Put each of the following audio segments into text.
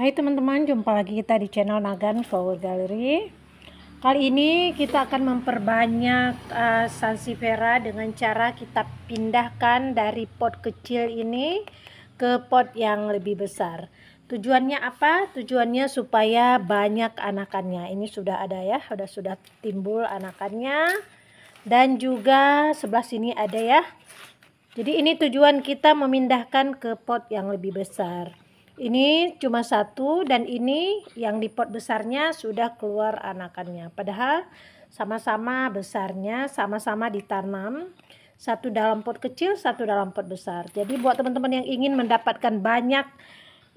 Hai teman-teman, jumpa lagi kita di channel Nagan Flower Gallery. Kali ini kita akan memperbanyak uh, eh, sansifera dengan cara kita pindahkan dari pot kecil ini ke pot yang lebih besar. Tujuannya apa? Tujuannya supaya banyak anakannya. Ini sudah ada ya, sudah sudah timbul anakannya. Dan juga sebelah sini ada ya. Jadi ini tujuan kita memindahkan ke pot yang lebih besar. Ini cuma satu dan ini yang di pot besarnya sudah keluar anakannya. Padahal sama-sama besarnya, sama-sama ditanam. Satu dalam pot kecil, satu dalam pot besar. Jadi buat teman-teman yang ingin mendapatkan banyak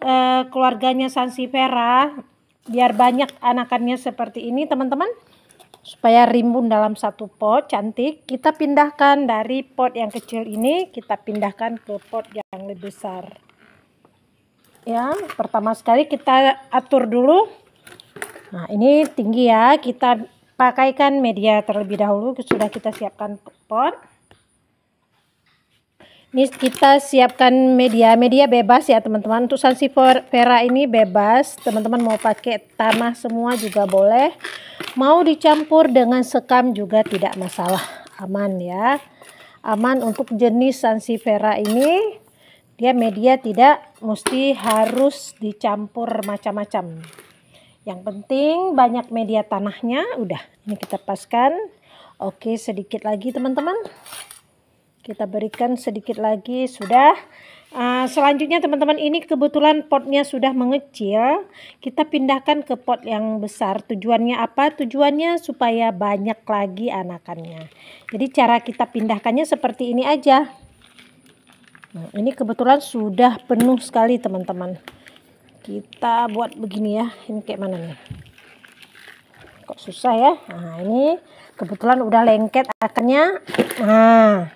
eh, keluarganya sansifera, biar banyak anakannya seperti ini teman-teman supaya rimbun dalam satu pot cantik kita pindahkan dari pot yang kecil ini kita pindahkan ke pot yang lebih besar ya pertama sekali kita atur dulu nah ini tinggi ya kita pakaikan media terlebih dahulu sudah kita siapkan pot ini kita siapkan media media bebas ya teman-teman untuk vera ini bebas teman-teman mau pakai tanah semua juga boleh mau dicampur dengan sekam juga tidak masalah aman ya aman untuk jenis sansifera ini ya media tidak mesti harus dicampur macam-macam yang penting banyak media tanahnya udah ini kita paskan oke sedikit lagi teman-teman kita berikan sedikit lagi sudah uh, selanjutnya teman-teman ini kebetulan potnya sudah mengecil kita pindahkan ke pot yang besar tujuannya apa tujuannya supaya banyak lagi anakannya jadi cara kita pindahkannya seperti ini aja Nah, ini kebetulan sudah penuh sekali teman-teman. Kita buat begini ya. Ini kayak mana nih? Kok susah ya? Nah, ini kebetulan udah lengket akarnya. Nah,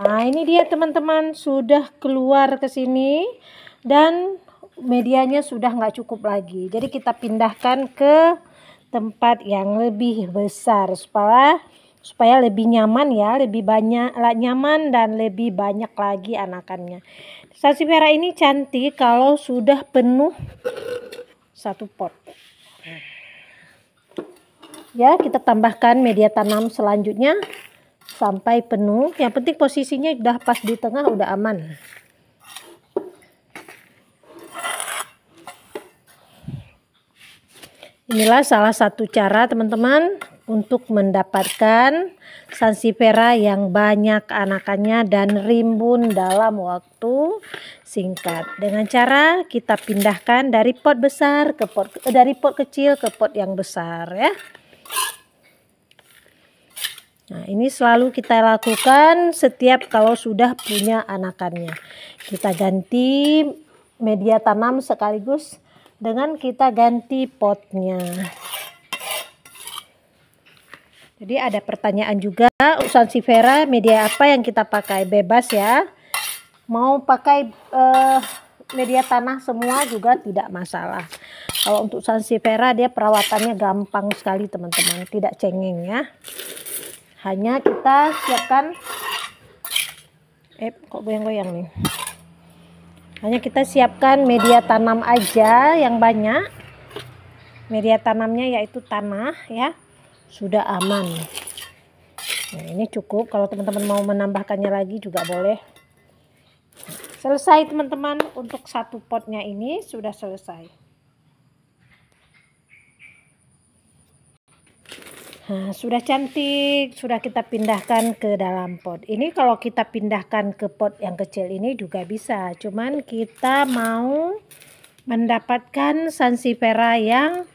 nah ini dia teman-teman sudah keluar ke sini dan medianya sudah nggak cukup lagi. Jadi kita pindahkan ke tempat yang lebih besar supaya supaya lebih nyaman ya, lebih banyak lah, nyaman dan lebih banyak lagi anakannya. vera ini cantik kalau sudah penuh satu pot. Ya, kita tambahkan media tanam selanjutnya sampai penuh. Yang penting posisinya sudah pas di tengah udah aman. Inilah salah satu cara teman-teman untuk mendapatkan sansifera yang banyak anakannya dan rimbun dalam waktu singkat. Dengan cara kita pindahkan dari pot besar ke pot eh, dari pot kecil ke pot yang besar ya. Nah, ini selalu kita lakukan setiap kalau sudah punya anakannya. Kita ganti media tanam sekaligus dengan kita ganti potnya. Jadi ada pertanyaan juga, usan sivera media apa yang kita pakai? Bebas ya. Mau pakai uh, media tanah semua juga tidak masalah. Kalau untuk Sivera, dia perawatannya gampang sekali teman-teman, tidak cengeng ya. Hanya kita siapkan eh kok goyang-goyang nih. Hanya kita siapkan media tanam aja yang banyak. Media tanamnya yaitu tanah ya sudah aman nah ini cukup kalau teman-teman mau menambahkannya lagi juga boleh selesai teman-teman untuk satu potnya ini sudah selesai Nah, sudah cantik, sudah kita pindahkan ke dalam pot. Ini kalau kita pindahkan ke pot yang kecil ini juga bisa. Cuman kita mau mendapatkan sansifera yang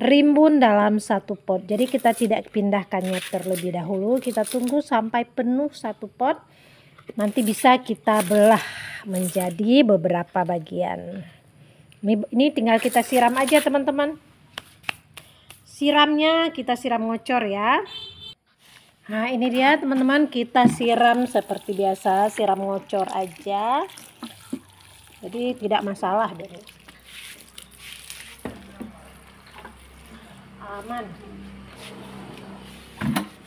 rimbun dalam satu pot. Jadi kita tidak pindahkannya terlebih dahulu, kita tunggu sampai penuh satu pot. Nanti bisa kita belah menjadi beberapa bagian. Ini, tinggal kita siram aja teman-teman. Siramnya kita siram ngocor ya. Nah ini dia teman-teman kita siram seperti biasa siram ngocor aja jadi tidak masalah deh aman.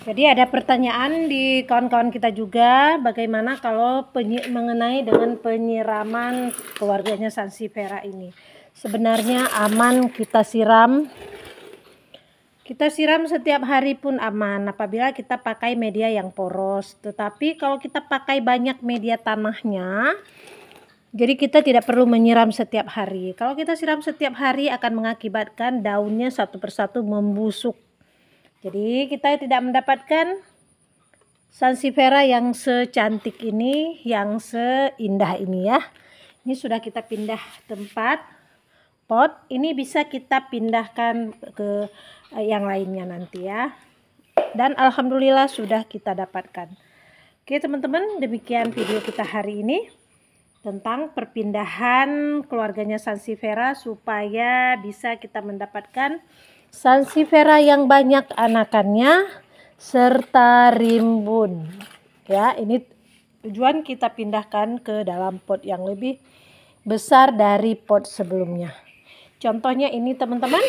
Jadi ada pertanyaan di kawan-kawan kita juga bagaimana kalau mengenai dengan penyiraman keluarganya sansi Sansifera ini. Sebenarnya aman kita siram. Kita siram setiap hari pun aman apabila kita pakai media yang poros. Tetapi kalau kita pakai banyak media tanahnya, jadi kita tidak perlu menyiram setiap hari. Kalau kita siram setiap hari akan mengakibatkan daunnya satu persatu membusuk. Jadi kita tidak mendapatkan sansifera yang secantik ini, yang seindah ini ya. Ini sudah kita pindah tempat pot. Ini bisa kita pindahkan ke eh, yang lainnya nanti ya. Dan alhamdulillah sudah kita dapatkan. Oke teman-teman, demikian video kita hari ini tentang perpindahan keluarganya Sansifera supaya bisa kita mendapatkan Sansifera yang banyak anakannya serta rimbun. Ya, ini tujuan kita pindahkan ke dalam pot yang lebih besar dari pot sebelumnya. Contohnya ini teman-teman.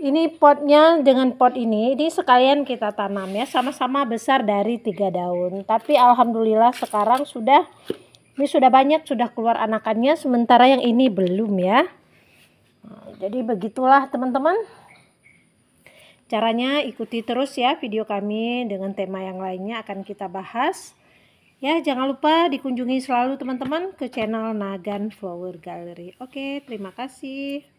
Ini potnya dengan pot ini, ini sekalian kita tanam ya, sama-sama besar dari tiga daun. Tapi alhamdulillah sekarang sudah ini sudah banyak, sudah keluar anakannya, sementara yang ini belum ya. jadi begitulah teman-teman. Caranya ikuti terus ya video kami dengan tema yang lainnya akan kita bahas. Ya, jangan lupa dikunjungi selalu teman-teman ke channel Nagan Flower Gallery. Oke, terima kasih.